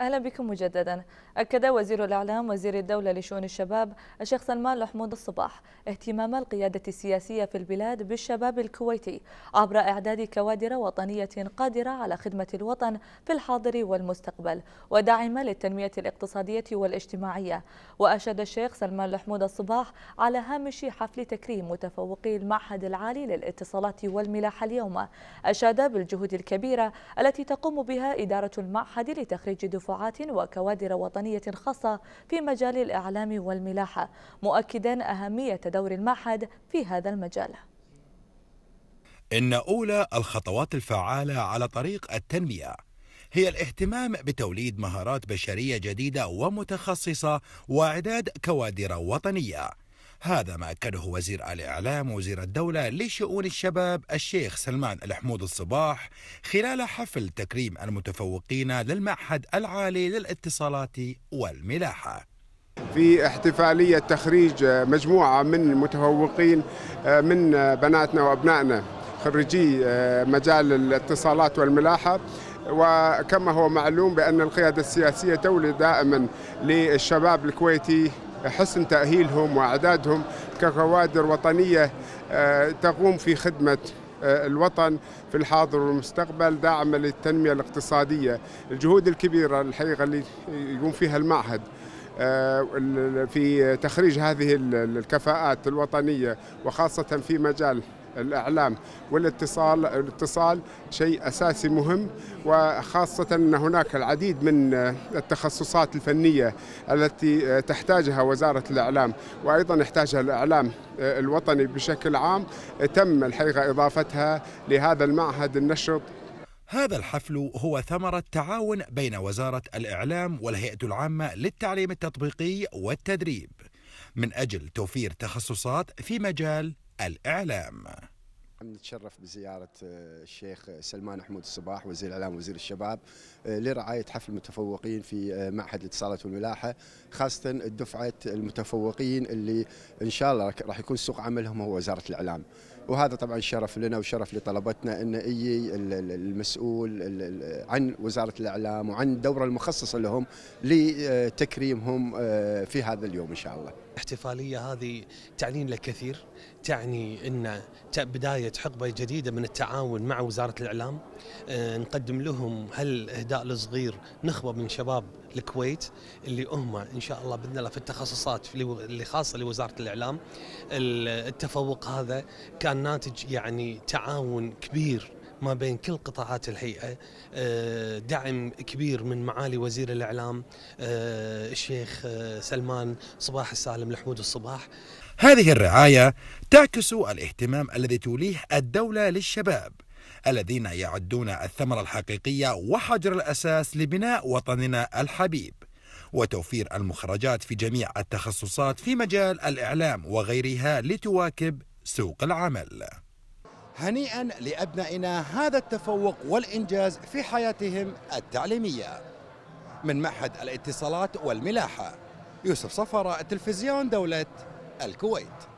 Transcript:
أهلا بكم مجددا أكد وزير الإعلام وزير الدولة لشؤون الشباب الشيخ سلمان لحمود الصباح اهتمام القيادة السياسية في البلاد بالشباب الكويتي عبر إعداد كوادر وطنية قادرة على خدمة الوطن في الحاضر والمستقبل وداعمة للتنمية الاقتصادية والاجتماعية وأشاد الشيخ سلمان لحمود الصباح على هامش حفل تكريم متفوقي المعهد العالي للاتصالات والملاحة اليوم أشاد بالجهود الكبيرة التي تقوم بها إدارة المعهد لتخريج دفعات وكوادر وطنية خاصة في مجال الإعلام والملاحة مؤكدا أهمية دور المعهد في هذا المجال إن أولى الخطوات الفعالة على طريق التنمية هي الاهتمام بتوليد مهارات بشرية جديدة ومتخصصة وإعداد كوادر وطنية هذا ما أكده وزير الإعلام وزير الدولة لشؤون الشباب الشيخ سلمان الحمود الصباح خلال حفل تكريم المتفوقين للمعهد العالي للاتصالات والملاحة في احتفالية تخريج مجموعة من المتفوقين آه، من بناتنا وأبنائنا خريجي آه، مجال الاتصالات والملاحة وكما هو معلوم بأن القيادة السياسية تولي دائما للشباب الكويتي حسن تأهيلهم وأعدادهم ككوادر وطنية آه، تقوم في خدمة آه، الوطن في الحاضر والمستقبل داعمة للتنمية الاقتصادية الجهود الكبيرة الحقيقة اللي يقوم فيها المعهد آه، في تخريج هذه الكفاءات الوطنية وخاصة في مجال الاعلام والاتصال الاتصال شيء اساسي مهم وخاصه ان هناك العديد من التخصصات الفنيه التي تحتاجها وزاره الاعلام وايضا يحتاجها الاعلام الوطني بشكل عام تم الحقيقه اضافتها لهذا المعهد النشط هذا الحفل هو ثمرة تعاون بين وزارة الإعلام والهيئة العامة للتعليم التطبيقي والتدريب من أجل توفير تخصصات في مجال الإعلام نتشرف بزيارة آه، الشيخ سلمان حمود الصباح وزير الإعلام وزير الشباب آه، لرعاية حفل المتفوقين في آه، معهد الاتصالات والملاحة خاصة الدفعة المتفوقين اللي إن شاء الله راح يكون سوق عملهم هو وزارة الإعلام وهذا طبعا شرف لنا وشرف لطلبتنا ان اي المسؤول عن وزاره الاعلام وعن الدوره المخصصه لهم لتكريمهم آه، في هذا اليوم ان شاء الله. الاحتفاليه هذه تعني لك كثير، تعني ان بدايه حقبه جديده من التعاون مع وزاره الاعلام آه، نقدم لهم هالاهداء الصغير نخبه من شباب الكويت اللي هم ان شاء الله باذن الله في التخصصات اللي خاصه لوزاره الاعلام التفوق هذا كان ناتج يعني تعاون كبير ما بين كل قطاعات الهيئة آه، دعم كبير من معالي وزير الإعلام آه، الشيخ آه، سلمان صباح السالم لحمود الصباح هذه الرعاية تعكس الاهتمام الذي توليه الدولة للشباب الذين يعدون الثمرة الحقيقية وحجر الأساس لبناء وطننا الحبيب وتوفير المخرجات في جميع التخصصات في مجال الإعلام وغيرها لتواكب سوق العمل هنيئا لأبنائنا هذا التفوق والإنجاز في حياتهم التعليمية من معهد الاتصالات والملاحة يوسف صفرة تلفزيون دولة الكويت